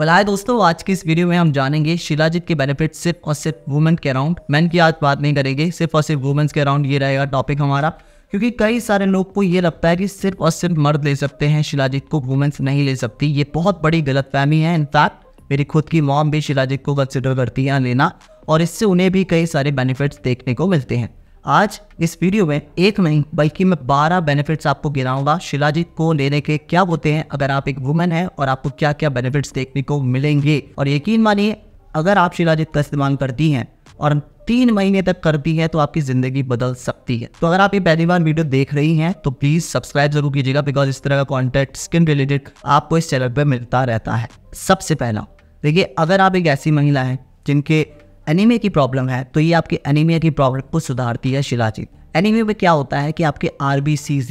और दोस्तों आज की इस वीडियो में हम जानेंगे शिलाजीत के बेनिफिट सिर्फ और सिर्फ वुमेन के अराउंड मैन की आज बात नहीं करेंगे सिर्फ और सिर्फ वुमेन्स के अराउंड ये रहेगा टॉपिक हमारा क्योंकि कई सारे लोग को ये लगता है कि सिर्फ और सिर्फ मर्द ले सकते हैं शिलाजीत को वुमेन्स नहीं ले सकती ये बहुत बड़ी गलत फहमी है इनफैक्ट मेरी खुद की मॉम भी शिलाजीत को कंसिडर करती है लेना और इससे उन्हें भी कई सारे बेनिफिट्स देखने को मिलते हैं आज इस वीडियो में एक नहीं बल्कि मैं बारह बेनिफिट्स आपको गिराऊंगा शिलाजीत को लेने के क्या होते हैं अगर आप एक वुमेन है और आपको क्या क्या बेनिफिट्स देखने को मिलेंगे और यकीन मानिए अगर आप शिलाजीत का इस्तेमाल करती हैं और तीन महीने तक करती है तो आपकी जिंदगी बदल सकती है तो अगर आप ये पहली बार वीडियो देख रही हैं तो प्लीज सब्सक्राइब जरूर कीजिएगा बिकॉज इस तरह का कॉन्टेंट स्किन रिलेटेड आपको इस चैनल पर मिलता रहता है सबसे पहला देखिए अगर आप एक ऐसी महिला है जिनके एनीमिया की प्रॉब्लम है तो ये आपके एनीमिया की प्रॉब्लम को सुधारती है शिलाजीत एनीमिया में क्या होता है कि आपके आर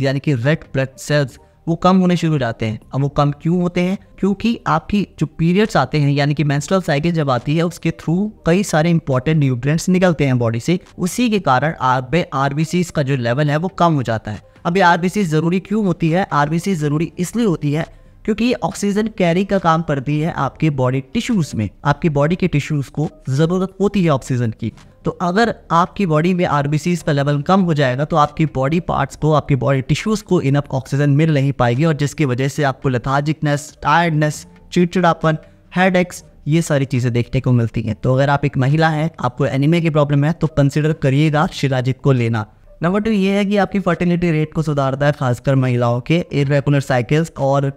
यानी कि रेड ब्लड सेल्स वो कम होने शुरू हो जाते हैं अब वो कम क्यों होते हैं क्योंकि आपकी जो पीरियड्स आते हैं यानी कि मेंस्ट्रुअल साइकिल जब आती है उसके थ्रू कई सारे इंपॉर्टेंट न्यूट्रिएंट्स निकलते हैं बॉडी से उसी के कारण आप आर का जो लेवल है वो कम हो जाता है अब ये आर ज़रूरी क्यों होती है आर ज़रूरी इसलिए होती है क्योंकि ऑक्सीजन कैरी का काम करती है आपके बॉडी टिश्यूज में आपकी बॉडी के टिश्यूज को ज़रूरत होती है ऑक्सीजन की तो अगर आपकी बॉडी में आर का लेवल कम हो जाएगा तो आपकी बॉडी पार्ट्स को आपके बॉडी टिश्यूज़ को इनअप ऑक्सीजन मिल नहीं पाएगी और जिसकी वजह से आपको लथाजिकनेस टायर्डनेस चिड़चिड़ापन हेड एक्स ये सारी चीज़ें देखने को मिलती हैं तो अगर आप एक महिला हैं आपको एनिमे की प्रॉब्लम है तो कंसिडर करिएगा शिलाजित को लेना नंबर टू ये है कि आपकी फर्टिलिटी रेट को सुधारता है खासकर महिलाओं के इरेगुलर साइकिल्स और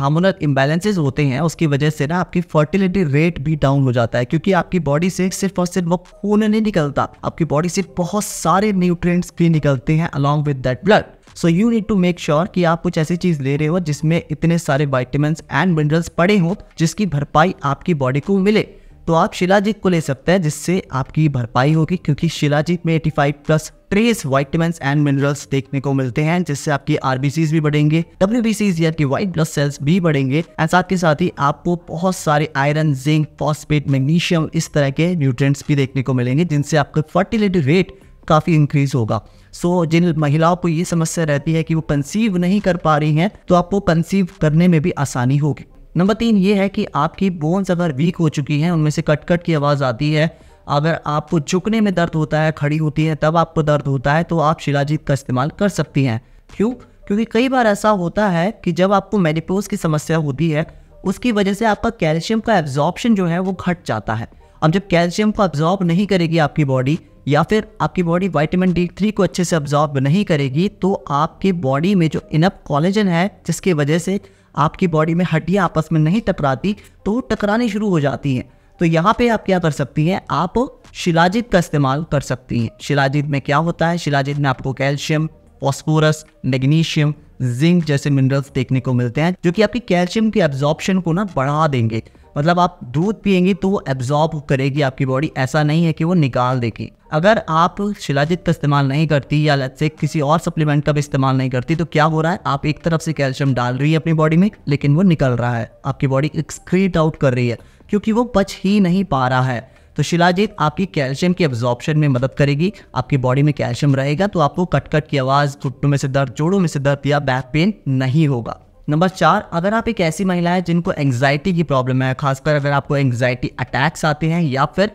हार्मोनल इम्बेलेंसेज होते हैं उसकी वजह से ना आपकी फर्टिलिटी रेट भी डाउन हो जाता है क्योंकि आपकी बॉडी से सिर्फ और सिर्फ वो खून नहीं निकलता आपकी बॉडी से बहुत सारे न्यूट्रिएंट्स भी निकलते हैं along with that blood so you need to make sure कि आप कुछ ऐसी चीज ले रहे हो जिसमें इतने सारे वाइटमिन एंड मिनरल्स पड़े हों जिसकी भरपाई आपकी बॉडी को मिले तो आप शिलाजीत को ले सकते हैं जिससे आपकी भरपाई होगी क्योंकि शिलाजीत में 85 plus trace vitamin and minerals देखने को मिलते हैं जिससे आपकी आरबीसीज भी बढ़ेंगे W B white blood cells भी बढ़ेंगे एंड साथ के साथ ही आपको बहुत सारे आयरन जिंक फॉस्पेट मैग्नीशियम इस तरह के न्यूट्रिएंट्स भी देखने को मिलेंगे जिनसे आपका फर्टिलिटी रेट काफ़ी इंक्रीज होगा सो so, जिन महिलाओं को ये समस्या रहती है कि वो कंसीव नहीं कर पा रही हैं तो आपको कंसीव करने में भी आसानी होगी नंबर तीन ये है कि आपकी बोन्स अगर वीक हो चुकी हैं उनमें से कट कट की आवाज़ आती है अगर आपको झुकने में दर्द होता है खड़ी होती है तब आपको दर्द होता है तो आप शिलाजीत का इस्तेमाल कर सकती हैं क्यों क्योंकि कई बार ऐसा होता है कि जब आपको मेडिपोज की समस्या होती है उसकी वजह से आपका कैल्शियम का एब्जॉर्बशन जो है वो घट जाता है अब जब कैल्शियम को एब्जॉर्ब नहीं करेगी आपकी बॉडी या फिर आपकी बॉडी वाइटामिन डी थ्री को अच्छे से एब्जॉर्ब नहीं करेगी तो आपकी बॉडी में जो इनअप कॉलेजन है जिसकी वजह से आपकी बॉडी में हड्डियाँ आपस में नहीं टकराती तो टकरानी शुरू हो जाती हैं तो यहाँ पे आप क्या कर सकती हैं आप शिलाजीत का इस्तेमाल कर सकती हैं शिलाजीत में क्या होता है शिलाजीत में आपको कैल्शियम फॉस्फोरस मैग्नीशियम जिंक जैसे मिनरल्स देखने को मिलते हैं जो कि आपकी कैल्शियम की एब्जॉर्बशन को ना बढ़ा देंगे मतलब आप दूध पियेंगी तो वो एब्जॉर्ब करेगी आपकी बॉडी ऐसा नहीं है कि वो निकाल देगी अगर आप शिलाजित का इस्तेमाल नहीं करती या से किसी और सप्लीमेंट का भी इस्तेमाल नहीं करती तो क्या हो रहा है आप एक तरफ से कैल्शियम डाल रही है अपनी बॉडी में लेकिन वो निकल रहा है आपकी बॉडी एक्सक्रीट आउट कर रही है क्योंकि वो बच ही नहीं पा रहा है तो शिलाजीत आपकी कैल्शियम की एब्जॉर्बन में मदद करेगी आपकी बॉडी में कैल्शियम रहेगा तो आपको कटकट की आवाज़ घुटनों में से दर्द जोड़ों में से दर्द या बैक पेन नहीं होगा नंबर चार अगर आप एक ऐसी महिला है जिनको एंग्जाइटी की प्रॉब्लम है खासकर अगर आपको एंग्जाइटी अटैक्स आते हैं या फिर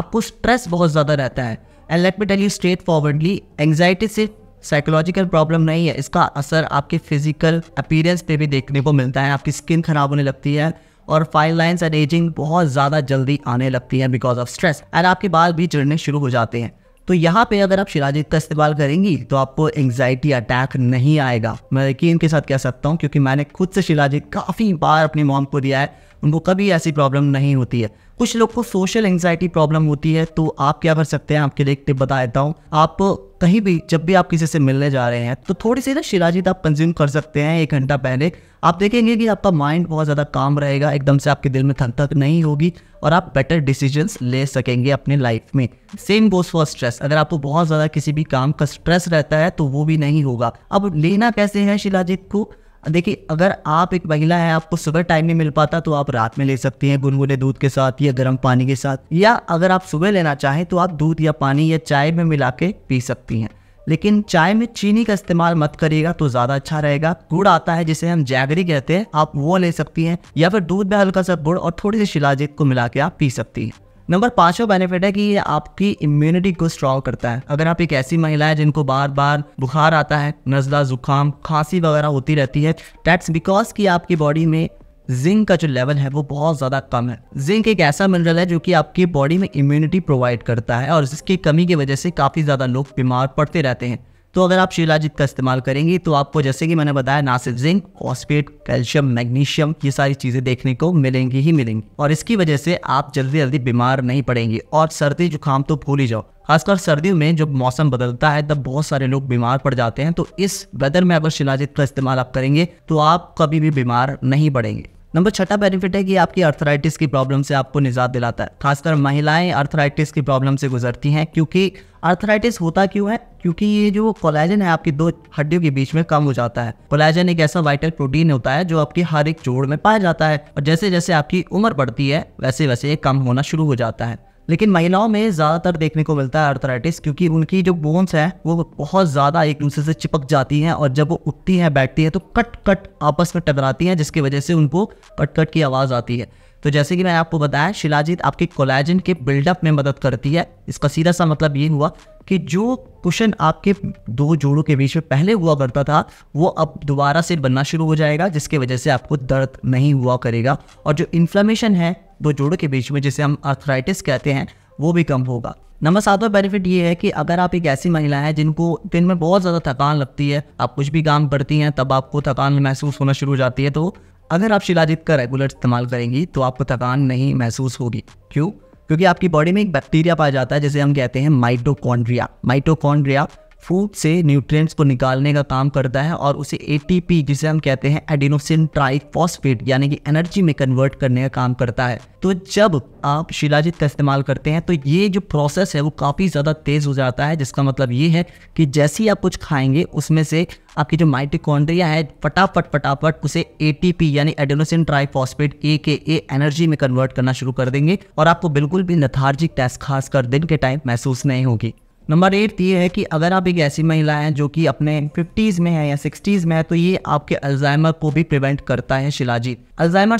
आपको स्ट्रेस बहुत ज़्यादा रहता है and let me tell you straightforwardly anxiety सिर्फ साइकोलॉजिकल प्रॉब्लम नहीं है इसका असर आपके फिजिकल अपीरेंस पे भी देखने को मिलता है आपकी स्किन खराब होने लगती है और फाइन लाइन्स एंड एजिंग बहुत ज़्यादा जल्दी आने लगती है बिकॉज ऑफ स्ट्रेस एंड आपके बाल भी झड़ने शुरू हो जाते हैं तो यहाँ पे अगर आप शिलाजीत का इस्तेमाल करेंगी तो आपको एंग्जाइटी अटैक नहीं आएगा मैं यकीन के साथ कह सकता हूँ क्योंकि मैंने खुद से शिलाजीत काफ़ी बार अपनी मॉम को दिया है उनको कभी ऐसी प्रॉब्लम नहीं होती है कुछ लोग को सोशल एंग्जाइटी प्रॉब्लम होती है तो आप क्या कर सकते हैं आपके लिए एक टिप बता देता हूँ आप कहीं भी जब भी आप किसी से मिलने जा रहे हैं तो थोड़ी सी ना शिलाजीत आप कंज्यूम कर सकते हैं एक घंटा पहले आप देखेंगे कि आपका माइंड बहुत ज़्यादा काम रहेगा एकदम से आपके दिल में थक नहीं होगी और आप बेटर डिसीजंस ले सकेंगे अपने लाइफ में सेम गोज फॉर स्ट्रेस अगर आपको बहुत ज़्यादा किसी भी काम का स्ट्रेस रहता है तो वो भी नहीं होगा अब लेना कैसे है शिलाजीत को देखिए अगर आप एक महिला है आपको सुबह टाइम नहीं मिल पाता तो आप रात में ले सकती हैं गुनगुने दूध के साथ या गर्म पानी के साथ या अगर आप सुबह लेना चाहें तो आप दूध या पानी या चाय में मिला के पी सकती हैं लेकिन चाय में चीनी का इस्तेमाल मत करिएगा तो ज़्यादा अच्छा रहेगा गुड़ आता है जिसे हम जैगरी कहते हैं आप वो ले सकती हैं या फिर दूध में हल्का सा गुड़ और थोड़ी सी शिलाजीत को मिला के आप पी सकती हैं नंबर पांचवा बेनिफिट है कि ये आपकी इम्यूनिटी को स्ट्रॉन्ग करता है अगर आप एक ऐसी महिला है जिनको बार बार बुखार आता है नजला जुकाम खांसी वगैरह होती रहती है दैट्स बिकॉज कि आपकी बॉडी में जिंक का जो लेवल है वो बहुत ज़्यादा कम है जिंक एक ऐसा मिनरल है जो कि आपकी बॉडी में इम्यूनिटी प्रोवाइड करता है और जिसकी कमी की वजह से काफ़ी ज़्यादा लोग बीमार पड़ते रहते हैं तो अगर आप शिलाजित का इस्तेमाल करेंगे तो आपको जैसे कि मैंने बताया ना सिर्फ जिंक फॉस्फेट कैल्शियम मैग्नीशियम ये सारी चीज़ें देखने को मिलेंगी ही मिलेंगी और इसकी वजह से आप जल्दी जल्दी बीमार नहीं पड़ेंगे और सर्दी जुकाम तो भूल ही जाओ खासकर सर्दियों में जब मौसम बदलता है तब बहुत सारे लोग बीमार पड़ जाते हैं तो इस वेदर में अगर शिलाजित का इस्तेमाल आप करेंगे तो आप कभी भी बीमार नहीं पड़ेंगे नंबर छठा बेनिफिट है कि आपकी अर्थराइटिस की प्रॉब्लम से आपको निजात दिलाता है खासकर महिलाएं अर्थराइटिस की प्रॉब्लम से गुजरती हैं क्योंकि अर्थराइटिस होता क्यों है क्योंकि ये जो कोलेजन है आपकी दो हड्डियों के बीच में कम हो जाता है कोलेजन एक ऐसा वाइटल प्रोटीन होता है जो आपकी हर एक जोड़ में पाया जाता है और जैसे जैसे आपकी उम्र बढ़ती है वैसे वैसे ये कम होना शुरू हो जाता है लेकिन महिलाओं में ज़्यादातर देखने को मिलता है अर्थराइटिस क्योंकि उनकी जो बोन्स हैं वो बहुत ज़्यादा एक दूसरे से चिपक जाती हैं और जब वो उठती हैं बैठती हैं तो कट कट आपस में टकराती हैं जिसकी वजह से उनको कट कट की आवाज़ आती है तो जैसे कि मैंने आपको बताया शिलाजीत आपके कोलाजन के बिल्डअप में मदद करती है इसका सीधा सा मतलब ये हुआ कि जो कुशन आपके दो जोड़ों के बीच में पहले हुआ करता था वो अब दोबारा से बनना शुरू हो जाएगा जिसके वजह से आपको दर्द नहीं हुआ करेगा और जो इन्फ्लेमेशन है दो जोड़ों के बीच में जिसे हम अर्थराइटिस कहते हैं वो भी कम होगा नंबर सातवा बेनिफिट ये है कि अगर आप एक ऐसी महिला हैं जिनको दिन में बहुत ज़्यादा थकान लगती है आप कुछ भी काम करती हैं तब आपको थकान महसूस होना शुरू हो जाती है तो अगर आप शिलाजीत का रेगुलर इस्तेमाल करेंगी तो आपको थकान नहीं महसूस होगी क्यों क्योंकि आपकी बॉडी में एक बैक्टीरिया पाया जाता है जिसे हम कहते हैं माइटोकॉन्ड्रिया माइटोकॉन्ड्रिया फूड से न्यूट्रिएंट्स को निकालने का काम करता है और उसे एटीपी जिसे हम कहते हैं एडिनोसिन ट्राइफॉस्फेट यानी कि एनर्जी में कन्वर्ट करने का काम करता है तो जब आप शिलाजित का इस्तेमाल करते हैं तो ये जो प्रोसेस है वो काफ़ी ज़्यादा तेज़ हो जाता है जिसका मतलब ये है कि जैसे ही आप कुछ खाएंगे उसमें से आपकी जो माइटिकॉन्ड्रिया है फटाफट फटाफट उसे ए यानी एडिनोसिन ट्राइफॉस्फेट ए के ए एनर्जी में कन्वर्ट करना शुरू कर देंगे और आपको बिल्कुल भी नथार्जिक टेस्ट खासकर दिन के टाइम महसूस नहीं होगी नंबर एट ये है कि अगर आप एक ऐसी महिला हैं जो कि अपने फिफ्टीज़ में है या सिक्सटीज़ में है तो ये आपके अल्जाइमर को भी प्रिवेंट करता है शिलाजीत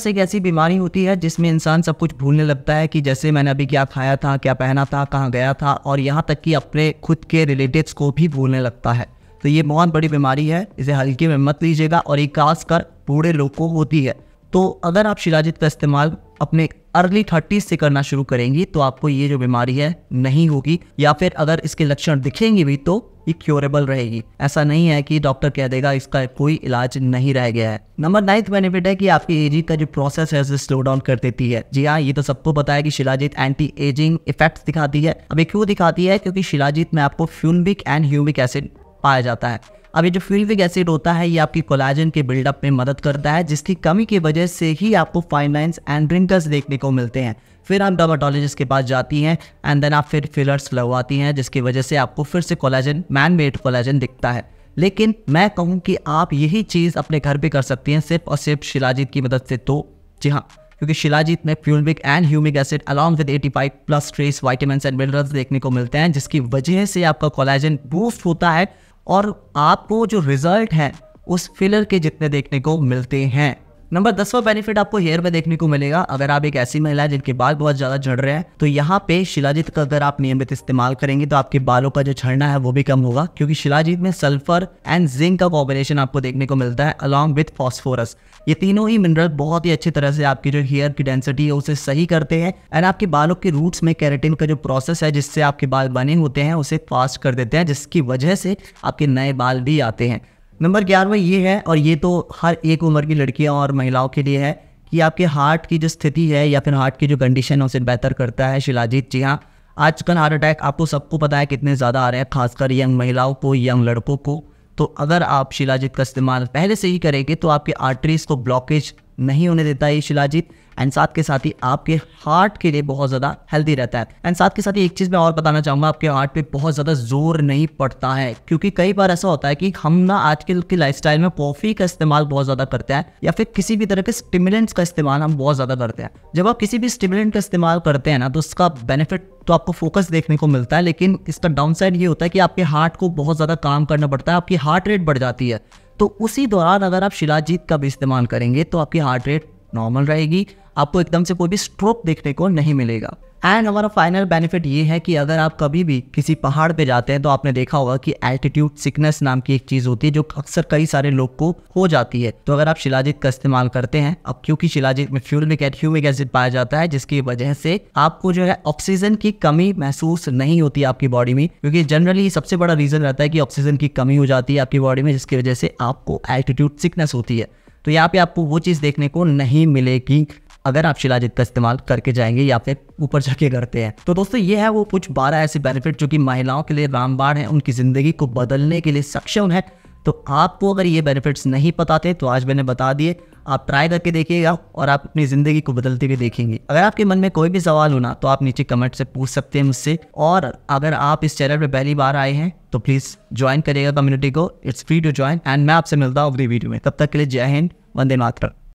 से एक ऐसी बीमारी होती है जिसमें इंसान सब कुछ भूलने लगता है कि जैसे मैंने अभी क्या खाया था क्या पहना था कहाँ गया था और यहाँ तक कि अपने खुद के रिलेटिव्स को भी भूलने लगता है तो ये बहुत बड़ी बीमारी है इसे हल्के में मत लीजिएगा और ये खास कर बूढ़े लोग को होती है तो अगर आप शिलाजित का इस्तेमाल अपने अर्ली थर्टीज से करना शुरू करेंगी तो आपको ये जो बीमारी है नहीं होगी या फिर अगर इसके लक्षण दिखेंगे भी तो ये क्योरेबल रहेगी ऐसा नहीं है कि डॉक्टर कह देगा इसका कोई इलाज नहीं रह गया है नंबर नाइन्थ बेनिफिट है कि आपकी एजिंग का जो प्रोसेस है उसे स्लो डाउन कर देती है जी हाँ ये तो सबको पता है कि शिलाजीत एंटी एजिंग इफेक्ट दिखाती है अब क्यों दिखाती है क्योंकि शिलाजीत में आपको फ्यूनबिक एंड ह्यूमिक एसिड पाया जाता है अब ये जो फ्यूरिक एसिड होता है ये आपकी कोलाजन के बिल्डअप में मदद करता है जिसकी कमी की वजह से ही आपको फाइन लाइन्स एंड रिंकल्स देखने को मिलते हैं फिर आप डर्माटोलॉजिस्ट के पास जाती हैं एंड देन आप फिर फिलर्स लगवाती हैं जिसकी वजह से आपको फिर से कोलाजन मैन मेड कोलाजन दिखता है लेकिन मैं कहूँ कि आप यही चीज़ अपने घर पर कर सकती हैं सिर्फ और सिर्फ शिलाजीत की मदद से तो जी हाँ क्योंकि शिलाजीत में fulvic and humic acid along with 85 plus trace vitamin and minerals देखने को मिलते हैं जिसकी वजह से आपका कोलाजन बूस्ट होता है और आपको जो रिजल्ट है उस फिलर के जितने देखने को मिलते हैं नंबर दसवा बेनिफिट आपको हेयर में देखने को मिलेगा अगर आप एक ऐसी महिला है जिनके बाल बहुत ज्यादा झड़ रहे हैं तो यहाँ पे शिलाजीत का अगर आप नियमित इस्तेमाल करेंगे तो आपके बालों का जो झड़ना है वो भी कम होगा क्योंकि शिलाजीत में सल्फर एंड जिंक का कॉम्बिनेशन आपको देखने को मिलता है अलॉन्ग विथ फॉस्फोरस ये तीनों ही मिनरल बहुत ही अच्छी तरह से आपकी जो हेयर की डेंसिटी है उसे सही करते हैं एंड आपके बालों के रूट्स में कैरेटिन का जो प्रोसेस है जिससे आपके बाल बने होते हैं उसे फास्ट कर देते हैं जिसकी वजह से आपके नए बाल भी आते हैं नंबर ग्यारहवा ये है और ये तो हर एक उम्र की लड़कियाँ और महिलाओं के लिए है कि आपके हार्ट की जो स्थिति है या फिर हार्ट की जो कंडीशन है उसे बेहतर करता है शिलाजीत जी हाँ आजकल हार्ट अटैक आपको सबको पता है कितने ज़्यादा आ रहे हैं खासकर यंग महिलाओं को यंग लड़कों को तो अगर आप शिलाजीत का इस्तेमाल पहले से ही करेंगे तो आपके आर्टरीज को ब्लॉकेज नहीं होने देता है शिलाजीत एंड साथ के साथ ही आपके हार्ट के लिए बहुत ज़्यादा हेल्दी रहता है एंड साथ के साथ ही एक चीज़ मैं और बताना चाहूंगा आपके हार्ट पे बहुत ज़्यादा जोर नहीं पड़ता है क्योंकि कई बार ऐसा होता है कि हम ना आजकल की लाइफ में कॉफ़ी का इस्तेमाल बहुत ज़्यादा करते हैं या फिर किसी भी तरह के स्टिमुलेंट्स का इस्तेमाल हम बहुत ज़्यादा करते हैं जब आप किसी भी स्टिमुलेंट का इस्तेमाल करते हैं ना तो उसका बेनिफिट तो आपको फोकस देखने को मिलता है लेकिन इसका डाउनसाइड ये होता है कि आपके हार्ट को बहुत ज़्यादा काम करना पड़ता है आपकी हार्ट रेट बढ़ जाती है तो उसी दौरान अगर आप शिलाजीत का भी इस्तेमाल करेंगे तो आपकी हार्ट रेट नॉर्मल रहेगी आपको एकदम से कोई भी स्ट्रोक देखने को नहीं मिलेगा एंड हमारा फाइनल बेनिफिट ये है कि अगर आप कभी भी किसी पहाड़ पे जाते हैं तो आपने देखा होगा कि एल्टीट्यूड सिकनेस नाम की एक चीज़ होती है जो अक्सर कई सारे लोग को हो जाती है तो अगर आप शिलाजीत का इस्तेमाल करते हैं अब क्योंकि शिलाजीत में फ्यूलिक एंड ह्यूमिक एसिड पाया जाता है जिसकी वजह से आपको जो है ऑक्सीजन की कमी महसूस नहीं होती आपकी बॉडी में क्योंकि जनरली सबसे बड़ा रीज़न रहता है कि ऑक्सीजन की कमी हो जाती है आपकी बॉडी में जिसकी वजह से आपको एल्टीट्यूड सिकनेस होती है तो यहाँ पे आपको वो चीज़ देखने को नहीं मिलेगी अगर आप शिलाजीत का इस्तेमाल करके जाएंगे या फिर ऊपर जाके करते हैं तो दोस्तों ये है वो कुछ बारह ऐसे बेनिफिट जो कि महिलाओं के लिए रामबाण है उनकी ज़िंदगी को बदलने के लिए सक्षम है तो आपको अगर ये बेनिफिट्स नहीं पता थे तो आज मैंने बता दिए आप ट्राई करके देखिएगा और आप अपनी ज़िंदगी को बदलते हुए देखेंगे अगर आपके मन में कोई भी सवाल हो ना तो आप नीचे कमेंट से पूछ सकते हैं मुझसे और अगर आप इस चैनल पर पहली बार आए हैं तो प्लीज़ ज्वाइन करिएगा कम्युनिटी को it's free to join and मैं आपसे मिलता हूँ अपनी वीडियो में तब तक के लिए जय हिंद वंदे मातरम